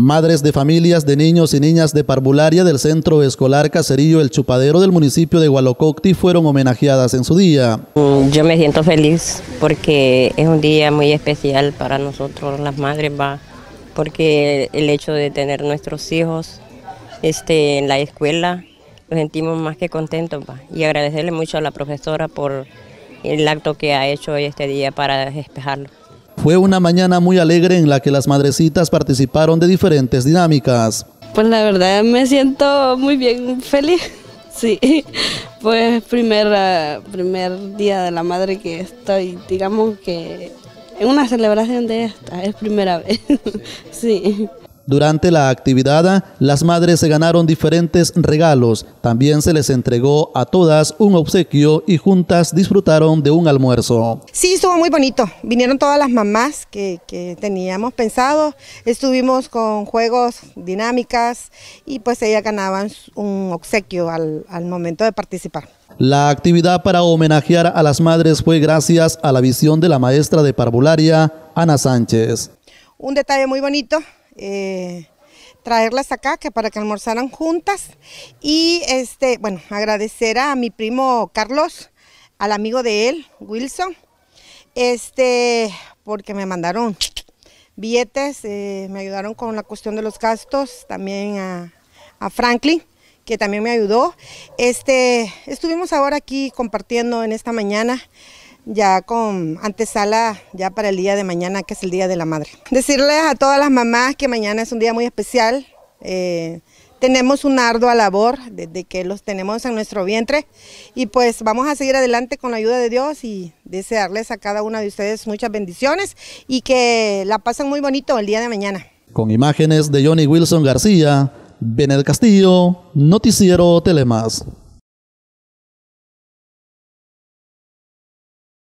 Madres de familias de niños y niñas de parvularia del Centro Escolar Caserillo El Chupadero del municipio de gualococti fueron homenajeadas en su día. Yo me siento feliz porque es un día muy especial para nosotros las madres, va, porque el hecho de tener nuestros hijos este, en la escuela nos sentimos más que contentos y agradecerle mucho a la profesora por el acto que ha hecho hoy este día para despejarlo. Fue una mañana muy alegre en la que las madrecitas participaron de diferentes dinámicas. Pues la verdad me siento muy bien feliz. Sí, pues primer, ah, primer día de la madre que estoy, digamos que en una celebración de esta, es primera vez. Sí. Durante la actividad, las madres se ganaron diferentes regalos. También se les entregó a todas un obsequio y juntas disfrutaron de un almuerzo. Sí, estuvo muy bonito. Vinieron todas las mamás que, teníamos pensado. Estuvimos con juegos, dinámicas y pues ellas ganaban un obsequio al momento de participar. La actividad para homenajear a las madres fue gracias a la visión de la maestra de parvularia, Ana Sánchez. Un detalle muy bonito eh, traerlas acá que para que almorzaran juntas y este, bueno, agradecer a mi primo Carlos, al amigo de él, Wilson, este, porque me mandaron billetes, eh, me ayudaron con la cuestión de los gastos, también a, a Franklin, que también me ayudó. Este, estuvimos ahora aquí compartiendo en esta mañana ya con antesala ya para el día de mañana, que es el Día de la Madre. Decirles a todas las mamás que mañana es un día muy especial. Eh, tenemos una ardua labor desde que los tenemos en nuestro vientre y pues vamos a seguir adelante con la ayuda de Dios y desearles a cada una de ustedes muchas bendiciones y que la pasen muy bonito el día de mañana. Con imágenes de Johnny Wilson García, Benel Castillo, Noticiero Telemas.